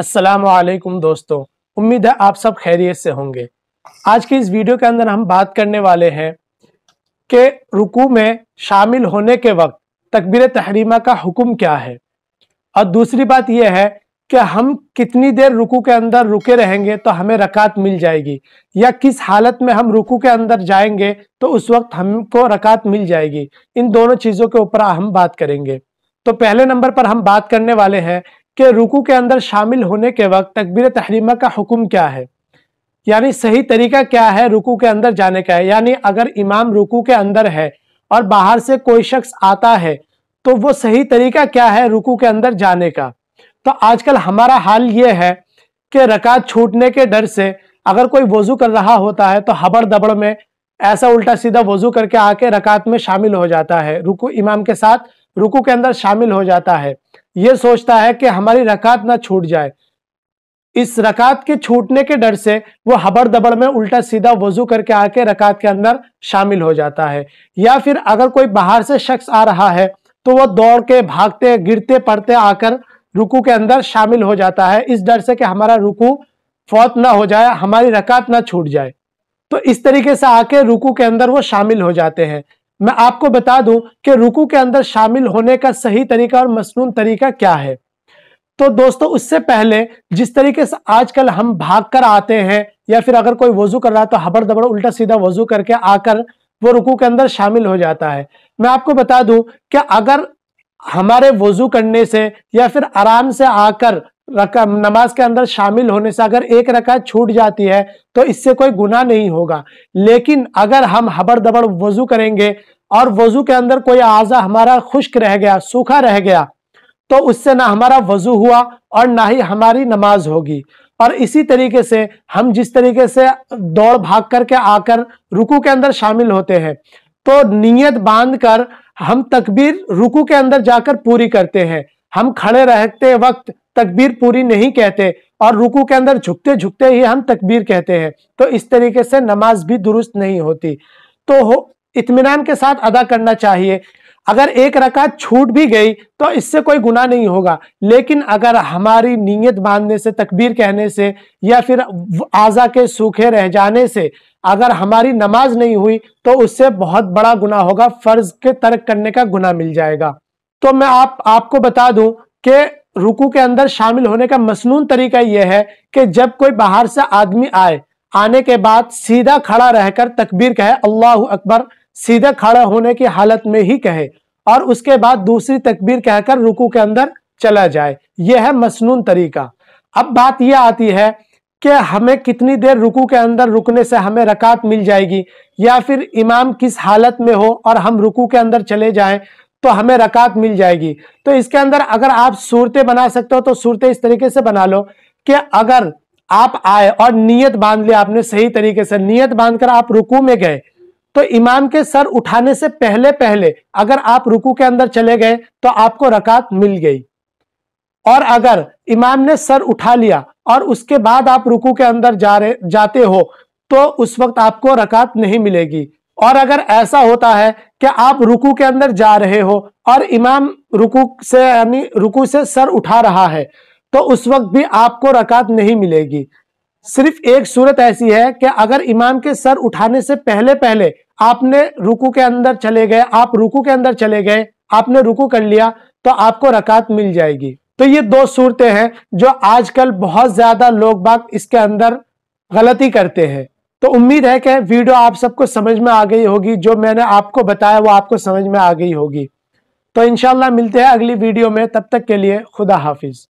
असलम दोस्तों उम्मीद है आप सब खैरियत से होंगे आज की इस वीडियो के अंदर हम बात करने वाले हैं कि रुकू में शामिल होने के वक्त तकबीर तहरीमा का हुक्म क्या है और दूसरी बात यह है कि हम कितनी देर रुकू के अंदर रुके रहेंगे तो हमें रकात मिल जाएगी या किस हालत में हम रुकू के अंदर जाएंगे तो उस वक्त हमको रकात मिल जाएगी इन दोनों चीज़ों के ऊपर हम बात करेंगे तो पहले नंबर पर हम बात करने वाले हैं के रुकू के अंदर शामिल होने के वक्त तकबीर तहरीमा का हुक्म क्या है यानी सही तरीका क्या है रुकू के अंदर जाने का है यानी अगर इमाम रुकू के अंदर है और बाहर से कोई शख्स आता है तो वो सही तरीका क्या है रुकू के अंदर जाने का तो आजकल हमारा हाल ये है कि रकात छूटने के डर से अगर कोई वजू कर रहा होता है तो हबड़ दबड़ में ऐसा उल्टा सीधा वजू करके आके रकात में शामिल हो जाता है रुकू इमाम के साथ रुकू के अंदर शामिल हो जाता है ये सोचता है कि हमारी रकात ना छूट जाए इस रकात के छूटने के डर से वो हबड़ दबड़ में उल्टा सीधा वजू करके आके रकात के अंदर शामिल हो जाता है या फिर अगर कोई बाहर से शख्स आ रहा है तो वह दौड़ के भागते गिरते पड़ते आकर रुकू के अंदर शामिल हो जाता है इस डर से कि हमारा रुकू फौत ना हो जाए हमारी रकात ना छूट जाए तो इस तरीके से आके रुकू के अंदर वो शामिल हो जाते हैं मैं आपको बता दूं कि रुकू के अंदर शामिल होने का सही तरीका और मसनून तरीका क्या है तो दोस्तों उससे पहले जिस तरीके से आजकल हम भाग कर आते हैं या फिर अगर कोई वजू कर रहा है तो हबड़ दबड़ उल्टा सीधा वजू करके आकर वो रुकू के अंदर शामिल हो जाता है मैं आपको बता दूं कि अगर हमारे वजू करने से या फिर आराम से आकर रकम नमाज के अंदर शामिल होने से अगर एक रकात छूट जाती है तो इससे कोई गुना नहीं होगा लेकिन अगर हम हबड़ दबड़ वजू करेंगे और वजू के अंदर कोई आज़ा हमारा खुश्क रह गया सूखा रह गया तो उससे ना हमारा वजू हुआ और ना ही हमारी नमाज होगी और इसी तरीके से हम जिस तरीके से दौड़ भाग करके आकर रुकू के अंदर शामिल होते हैं तो नीयत बांध कर हम तकबीर रुकू के अंदर जाकर पूरी करते हैं हम खड़े रहते वक्त तकबीर पूरी नहीं कहते और रुकू के अंदर झुकते झुकते ही हम तकबीर कहते हैं तो इस तरीके से नमाज भी दुरुस्त नहीं होती तो हो इतमान के साथ अदा करना चाहिए अगर एक रकात छूट भी गई तो इससे कोई गुना नहीं होगा लेकिन अगर हमारी नीयत बांधने से तकबीर कहने से या फिर आज़ा के सूखे रह जाने से अगर हमारी नमाज नहीं हुई तो उससे बहुत बड़ा गुना होगा फर्ज के तर्क करने का गुना मिल जाएगा तो मैं आप आपको बता दूं कि रुकू के अंदर शामिल होने का मसनून तरीका यह है कि जब कोई बाहर से आदमी आए आने के बाद सीधा खड़ा रहकर तकबीर कहे अल्लाह अकबर सीधा खड़ा होने की हालत में ही कहे और उसके बाद दूसरी तकबीर कहकर रुकू के अंदर चला जाए यह है मसनून तरीका अब बात यह आती है कि हमें कितनी देर रुकू के अंदर रुकने से हमें रकात मिल जाएगी या फिर इमाम किस हालत में हो और हम रुकू के अंदर चले जाएं तो हमें रकात मिल जाएगी तो इसके अंदर अगर आप सूरतें बना सकते हो तो सूरतें इस तरीके से बना लो कि अगर आप आए और नियत बांध लिया आपने सही तरीके से नियत बांधकर आप रुकू में गए तो इमाम के सर उठाने से पहले पहले अगर आप रुकू के अंदर चले गए तो आपको रकात मिल गई और अगर इमाम ने सर उठा लिया और उसके बाद आप रुकू के अंदर जा रहे जाते हो तो उस वक्त आपको रकात नहीं मिलेगी और अगर ऐसा होता है कि आप रुकू के अंदर जा रहे हो और इमाम रुकू से यानी रुकू से सर उठा रहा है तो उस वक्त भी आपको रकात नहीं मिलेगी सिर्फ एक सूरत ऐसी है कि अगर इमाम के सर उठाने से पहले पहले आपने रुकू के अंदर चले गए आप रुकू के अंदर चले गए आपने रुकू कर लिया तो आपको रकात मिल जाएगी तो ये दो सूरतें हैं जो आजकल बहुत ज्यादा लोग बाग इसके अंदर गलती करते हैं तो उम्मीद है कि वीडियो आप सबको समझ में आ गई होगी जो मैंने आपको बताया वो आपको समझ में आ गई होगी तो इनशाला मिलते हैं अगली वीडियो में तब तक के लिए खुदा हाफिज़